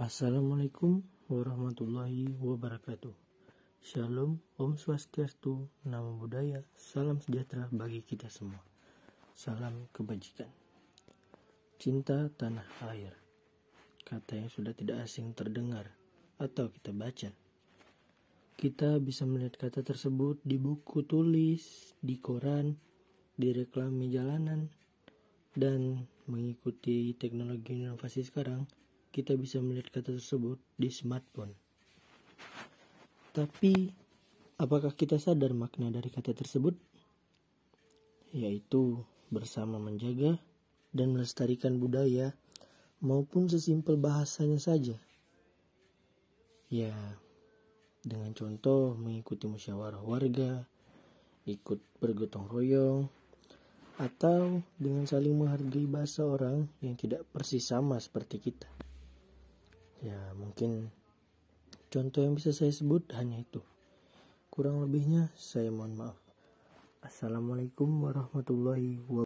Assalamualaikum warahmatullahi wabarakatuh. Shalom, Om Swastiastu, Namo Buddhaya, salam sejahtera bagi kita semua. Salam kebajikan. Cinta tanah air. Kata yang sudah tidak asing terdengar atau kita baca. Kita bisa melihat kata tersebut di buku tulis, di koran, di reklame jalanan, dan mengikuti teknologi inovasi sekarang – kita bisa melihat kata tersebut di smartphone. Tapi, apakah kita sadar makna dari kata tersebut? Yaitu bersama menjaga dan melestarikan budaya maupun sesimpel bahasanya saja. Ya, dengan contoh mengikuti musyawarah warga, ikut bergotong royong, atau dengan saling menghargai bahasa orang yang tidak persis sama seperti kita ya mungkin contoh yang bisa saya sebut hanya itu kurang lebihnya saya mohon maaf assalamualaikum warahmatullahi wabarakatuh